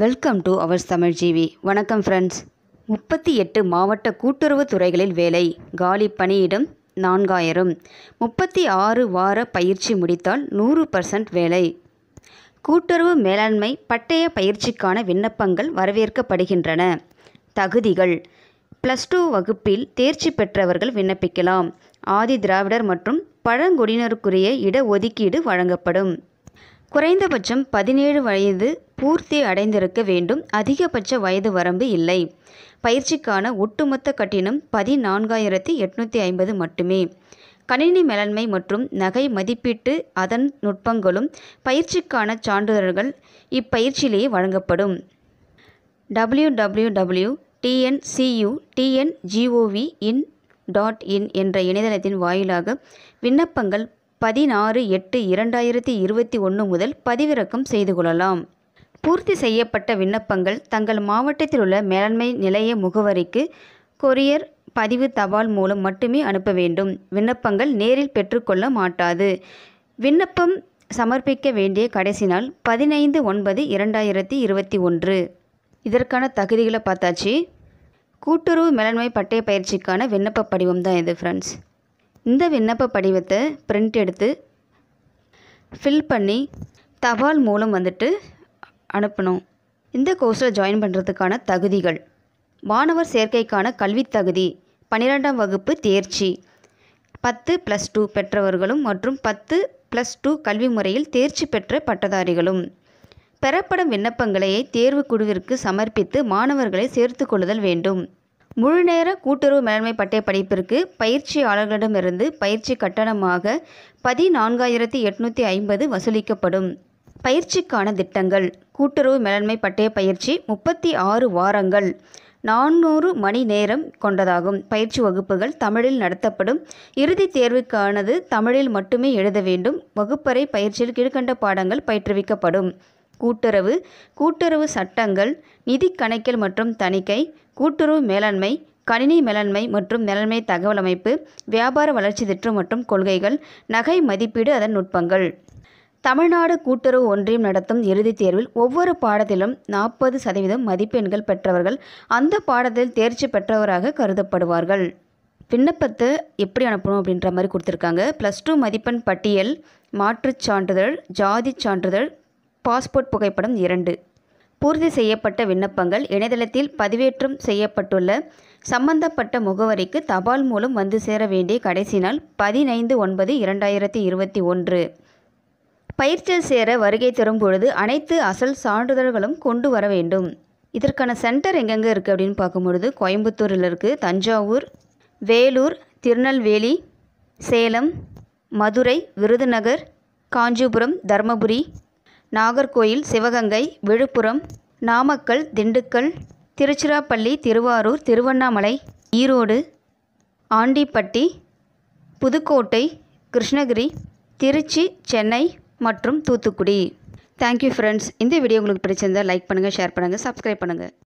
welcome to ours Tamil GV வணக்கம் friends முப்பத்தி எட்டு மாவட்ட கூட்டுறவு துறைகளில் வேலை காலி பணியிடம் நான்காயிரம் முப்பத்தி ஆறு வார பயிற்சி முடித்தால் நூறு பர்சன்ட் வேலை கூட்டுறவு மேலாண்மை பட்டய பயிற்சிக்கான விண்ணப்பங்கள் வரவேற்கப்படுகின்றன தகுதிகள் ப்ளஸ் டூ வகுப்பில் தேர்ச்சி பெற்றவர்கள் விண்ணப்பிக்கலாம் ஆதி திராவிடர் மற்றும் பழங்குடியினருக்குரிய இடஒதுக்கீடு வழங்கப்படும் குறைந்தபட்சம் பதினேழு வயது பூர்த்தி அடைந்திருக்க வேண்டும் அதிகபட்ச வயது வரம்பு இல்லை பயிற்சிக்கான ஒட்டுமொத்த கட்டணம் பதினான்காயிரத்தி எட்நூற்றி ஐம்பது மட்டுமே கணினி மேலாண்மை மற்றும் நகை மதிப்பீட்டு அதன் நுட்பங்களும் பயிற்சிக்கான சான்றிதழ்கள் இப்பயிற்சியிலேயே வழங்கப்படும் W W W TNCU TN gov in dot in என்ற இணையதளத்தின் வாயிலாக விண்ணப்பங்கள் பதினாறு எட்டு இரண்டாயிரத்தி இருபத்தி ஒன்று முதல் பதிவிறக்கம் செய்து கொள்ளலாம் பூர்த்தி செய்யப்பட்ட விண்ணப்பங்கள் தங்கள் மாவட்டத்தில் உள்ள மேலாண்மை நிலைய முகவரிக்கு கொரியர் பதிவு தபால் மூலம் மட்டுமே அனுப்ப வேண்டும் விண்ணப்பங்கள் நேரில் பெற்றுக்கொள்ள மாட்டாது விண்ணப்பம் சமர்ப்பிக்க வேண்டிய கடைசி நாள் பதினைந்து ஒன்பது இரண்டாயிரத்தி இருபத்தி ஒன்று இதற்கான தகுதிகளை பார்த்தாச்சு கூட்டுறவு மேலாண்மை பட்டய பயிற்சிக்கான விண்ணப்ப படிவம் தான் இது ஃப்ரெண்ட்ஸ் இந்த விண்ணப்ப படிவத்தை பிரிண்ட் எடுத்து ஃபில் பண்ணி தபால் மூலம் வந்துட்டு அனுப்பணும் இந்த கோர்ஸில் ஜாயின் பண்ணுறதுக்கான தகுதிகள் மாணவர் சேர்க்கைக்கான கல்வித் தகுதி பன்னிரெண்டாம் வகுப்பு தேர்ச்சி பத்து ப்ளஸ் டூ பெற்றவர்களும் மற்றும் பத்து ப்ளஸ் டூ கல்வி முறையில் தேர்ச்சி பெற்ற பட்டதாரிகளும் பெறப்படும் விண்ணப்பங்களையே தேர்வு குழுவிற்கு சமர்ப்பித்து மாணவர்களை சேர்த்து கொள்ளுதல் வேண்டும் முழுநேர கூட்டுறவு மேலாண்மை பட்டய படிப்பிற்கு பயிற்சியாளர்களிடமிருந்து பயிற்சி கட்டணமாக பதினான்காயிரத்தி எட்நூற்றி ஐம்பது வசூலிக்கப்படும் பயிற்சிக்கான திட்டங்கள் கூட்டுறவு மேலாண்மை பட்டய பயிற்சி முப்பத்தி ஆறு வாரங்கள் நானூறு மணி நேரம் கொண்டதாகும் பயிற்சி வகுப்புகள் தமிழில் நடத்தப்படும் இறுதித் தேர்வுக்கானது தமிழில் மட்டுமே எழுத வேண்டும் வகுப்பறை பயிற்சியில் கீழ்கண்ட பாடங்கள் பயிற்றுவிக்கப்படும் கூட்டுறவு கூட்டுறவு சட்டங்கள் நிதி கணக்கில் மற்றும் தணிக்கை கூட்டுறவு மேலாண்மை கணினி மேலாண்மை மற்றும் மேலாண்மை தகவல் அமைப்பு வியாபார வளர்ச்சி திட்டம் மற்றும் கொள்கைகள் நகை மதிப்பீடு அதன் நுட்பங்கள் தமிழ்நாடு கூட்டுறவு ஒன்றியம் நடத்தும் இறுதித் தேர்வில் ஒவ்வொரு பாடத்திலும் நாற்பது சதவீதம் மதிப்பெண்கள் பெற்றவர்கள் அந்த பாடத்தில் தேர்ச்சி பெற்றவராக கருதப்படுவார்கள் விண்ணப்பத்தை எப்படி அனுப்பணும் அப்படின்ற மாதிரி கொடுத்துருக்காங்க ப்ளஸ் டூ மதிப்பெண் பட்டியல் மாற்றுச் சான்றிதழ் ஜாதி சான்றிதழ் பாஸ்போர்ட் புகைப்படம் இரண்டு பூர்த்தி செய்யப்பட்ட விண்ணப்பங்கள் இணையதளத்தில் பதிவேற்றம் செய்யப்பட்டுள்ள சம்பந்தப்பட்ட முகவரிக்கு தபால் மூலம் வந்து சேர வேண்டிய கடைசி நாள் பதினைந்து ஒன்பது இரண்டாயிரத்தி இருபத்தி ஒன்று பயிற்சியில் சேர வருகை தரும் பொழுது அனைத்து அசல் சான்றிதழ்களும் கொண்டு வர வேண்டும் இதற்கான சென்டர் எங்கெங்கே இருக்குது அப்படின்னு பார்க்கும்பொழுது கோயம்புத்தூரில் இருக்குது தஞ்சாவூர் வேலூர் திருநெல்வேலி சேலம் மதுரை விருதுநகர் காஞ்சிபுரம் தருமபுரி நாகர்கோயில் சிவகங்கை விழுப்புரம் நாமக்கல் திண்டுக்கல் திருச்சிராப்பள்ளி திருவாரூர் திருவண்ணாமலை ஈரோடு ஆண்டிப்பட்டி புதுக்கோட்டை கிருஷ்ணகிரி திருச்சி சென்னை மற்றும் தூத்துக்குடி தேங்க்யூ ஃப்ரெண்ட்ஸ் இந்த வீடியோ உங்களுக்கு பிடிச்சிருந்தால் லைக் பண்ணுங்கள் ஷேர் பண்ணுங்கள் சப்ஸ்கிரைப் பண்ணுங்கள்